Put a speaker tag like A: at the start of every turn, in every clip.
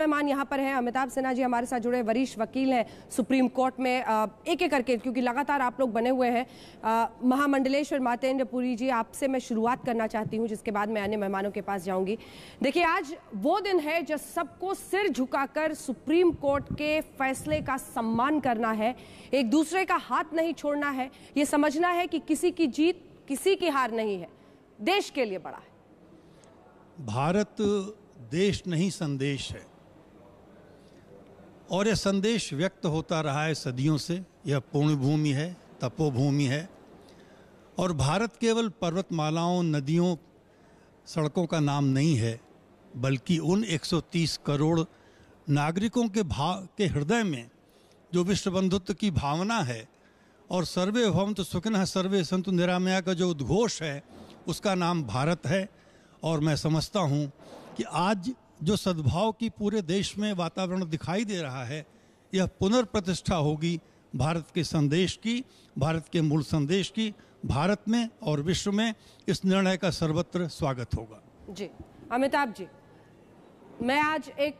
A: मेहमान यहाँ पर हैं अमिताभ सिन्हा जी हमारे साथ जुड़े वरिष्ठ वकील हैं सुप्रीम कोर्ट में एक एक करके क्योंकि लगातार आप लोग बने हुए हैं महामंडलेश्वर मातेन्द्रपुरी जी आपसे मैं शुरुआत करना चाहती हूँ जिसके बाद मैं अन्य मेहमानों के पास जाऊंगी देखिए आज वो दिन है जब सबको सिर झुकाकर सुप्रीम कोर्ट के फैसले का सम्मान करना है एक दूसरे का हाथ नहीं छोड़ना है ये समझना है कि किसी की जीत किसी की हार नहीं है देश के लिए बड़ा है
B: भारत देश नहीं संदेश है और यह संदेश व्यक्त होता रहा है सदियों से यह पूर्णभूमि है तपोभूमि है और भारत केवल पर्वतमालाओं नदियों सड़कों का नाम नहीं है बल्कि उन 130 करोड़ नागरिकों के भाव के हृदय में जो विश्व बंधुत्व की भावना है और सर्वे भवंत सुखन सर्वे संतु निरामया का जो उद्घोष है उसका नाम भारत है और मैं समझता हूँ कि आज जो सद्भाव की पूरे देश में वातावरण दिखाई दे रहा है यह पुनर्प्रतिष्ठा होगी भारत के संदेश की भारत के मूल संदेश की भारत में और विश्व में इस निर्णय का सर्वत्र स्वागत होगा
A: जी अमिताभ जी मैं आज एक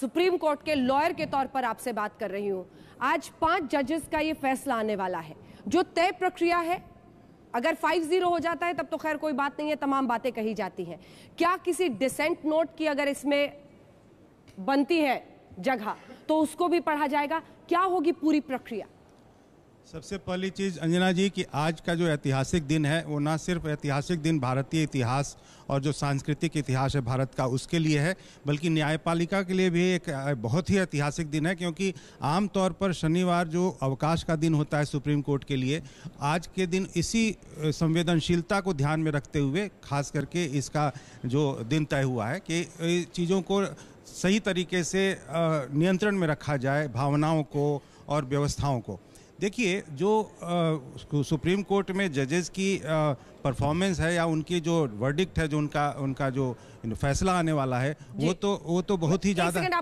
A: सुप्रीम कोर्ट के लॉयर के तौर पर आपसे बात कर रही हूँ आज पांच जजेस का ये फैसला आने वाला है जो तय प्रक्रिया है अगर फाइव जीरो हो जाता है तब तो खैर कोई बात नहीं है तमाम बातें कही जाती हैं क्या किसी डिसेंट नोट की अगर इसमें बनती है जगह तो उसको भी पढ़ा जाएगा क्या होगी पूरी प्रक्रिया
C: सबसे पहली चीज़ अंजना जी कि आज का जो ऐतिहासिक दिन है वो ना सिर्फ ऐतिहासिक दिन भारतीय इतिहास और जो सांस्कृतिक इतिहास है भारत का उसके लिए है बल्कि न्यायपालिका के लिए भी एक बहुत ही ऐतिहासिक दिन है क्योंकि आमतौर पर शनिवार जो अवकाश का दिन होता है सुप्रीम कोर्ट के लिए आज के दिन इसी संवेदनशीलता को ध्यान में रखते हुए खास करके इसका जो दिन तय हुआ है कि चीज़ों को सही तरीके से नियंत्रण में रखा जाए भावनाओं को और व्यवस्थाओं को देखिए जो सुप्रीम कोर्ट में जजेस की परफॉर्मेंस है या उनकी जो वर्डिक्ट है जो उनका उनका जो फैसला आने वाला है वो तो वो तो बहुत ही ज़्यादा